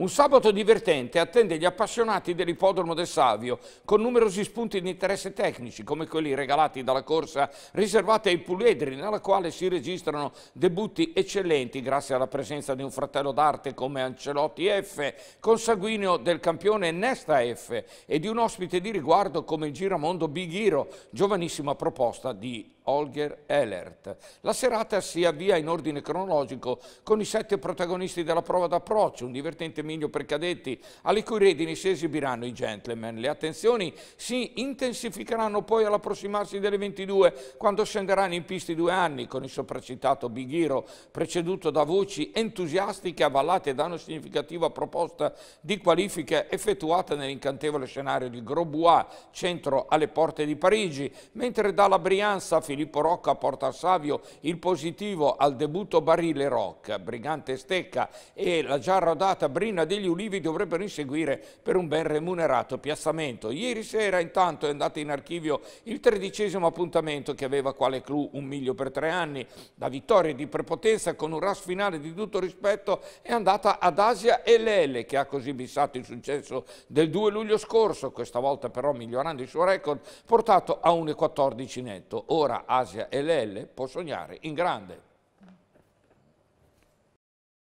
Un sabato divertente attende gli appassionati dell'ippodromo del Savio, con numerosi spunti di interesse tecnici, come quelli regalati dalla corsa riservata ai puledri, nella quale si registrano debutti eccellenti grazie alla presenza di un fratello d'arte come Ancelotti F, consanguineo del campione Nesta F e di un ospite di riguardo come il giramondo Bighiro, giovanissima proposta di Holger Ehlert. La serata si avvia in ordine cronologico con i sette protagonisti della prova d'approccio, un divertente Sterminio per cadetti, alle cui redini si esibiranno i gentlemen. Le attenzioni si intensificheranno poi all'approssimarsi delle 22, quando scenderanno in pista i due anni con il sopracitato Bighiro, preceduto da voci entusiastiche avallate da una significativa proposta di qualifica effettuata nell'incantevole scenario di Grosbois, centro alle porte di Parigi, mentre dalla Brianza Filippo Rocca porta a Savio il positivo al debutto Barile Rock, Brigante Stecca e la già rodata Brin Serena degli Ulivi dovrebbero inseguire per un ben remunerato piazzamento. Ieri sera intanto è andato in archivio il tredicesimo appuntamento che aveva quale clou un miglio per tre anni. La vittoria di prepotenza con un ras finale di tutto rispetto è andata ad Asia LL che ha così bissato il successo del 2 luglio scorso, questa volta però migliorando il suo record, portato a 1,14 netto. Ora Asia LL può sognare in grande.